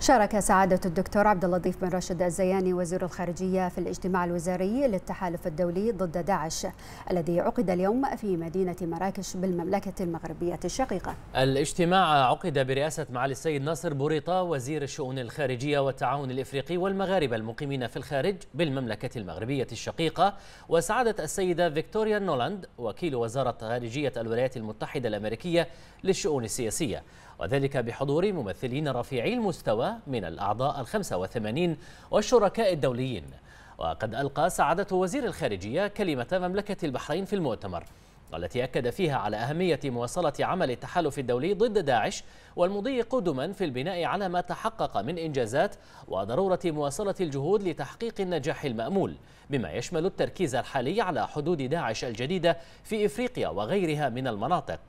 شارك سعادة الدكتور عبد اللطيف بن راشد الزياني وزير الخارجية في الاجتماع الوزاري للتحالف الدولي ضد داعش الذي عقد اليوم في مدينة مراكش بالمملكة المغربية الشقيقة. الاجتماع عقد برئاسة معالي السيد ناصر بوريطة وزير الشؤون الخارجية والتعاون الإفريقي والمغاربة المقيمين في الخارج بالمملكة المغربية الشقيقة وسعادة السيدة فيكتوريا نولاند وكيل وزارة خارجية الولايات المتحدة الأمريكية للشؤون السياسية. وذلك بحضور ممثلين رفيعي المستوى من الأعضاء الخمسة وثمانين والشركاء الدوليين وقد ألقى سعادة وزير الخارجية كلمة مملكة البحرين في المؤتمر والتي أكد فيها على أهمية مواصلة عمل التحالف الدولي ضد داعش والمضي قدما في البناء على ما تحقق من إنجازات وضرورة مواصلة الجهود لتحقيق النجاح المأمول بما يشمل التركيز الحالي على حدود داعش الجديدة في إفريقيا وغيرها من المناطق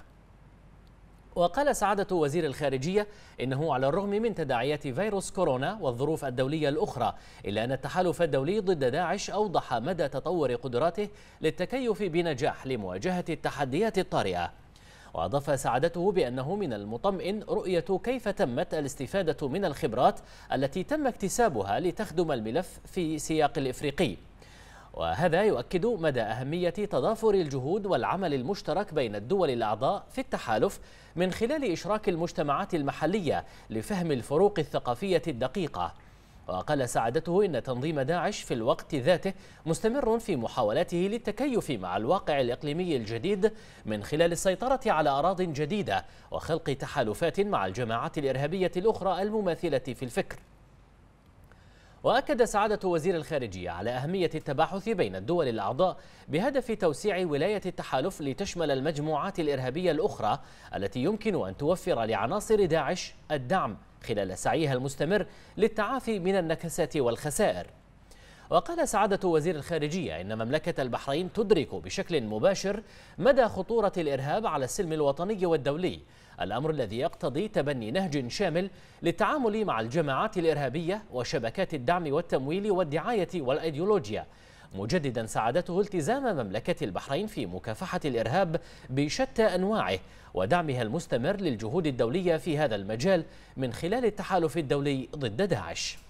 وقال سعادة وزير الخارجية إنه على الرغم من تداعيات فيروس كورونا والظروف الدولية الأخرى إلا أن التحالف الدولي ضد داعش أوضح مدى تطور قدراته للتكيف بنجاح لمواجهة التحديات الطارئة وأضاف سعادته بأنه من المطمئن رؤية كيف تمت الاستفادة من الخبرات التي تم اكتسابها لتخدم الملف في سياق الإفريقي وهذا يؤكد مدى أهمية تضافر الجهود والعمل المشترك بين الدول الأعضاء في التحالف من خلال إشراك المجتمعات المحلية لفهم الفروق الثقافية الدقيقة وقال سعادته إن تنظيم داعش في الوقت ذاته مستمر في محاولاته للتكيف مع الواقع الإقليمي الجديد من خلال السيطرة على أراض جديدة وخلق تحالفات مع الجماعات الإرهابية الأخرى المماثلة في الفكر وأكد سعادة وزير الخارجية على أهمية التباحث بين الدول الأعضاء بهدف توسيع ولاية التحالف لتشمل المجموعات الإرهابية الأخرى التي يمكن أن توفر لعناصر داعش الدعم خلال سعيها المستمر للتعافي من النكسات والخسائر وقال سعادة وزير الخارجية إن مملكة البحرين تدرك بشكل مباشر مدى خطورة الإرهاب على السلم الوطني والدولي الأمر الذي يقتضي تبني نهج شامل للتعامل مع الجماعات الإرهابية وشبكات الدعم والتمويل والدعاية والأيديولوجيا مجددا سعادته التزام مملكة البحرين في مكافحة الإرهاب بشتى أنواعه ودعمها المستمر للجهود الدولية في هذا المجال من خلال التحالف الدولي ضد داعش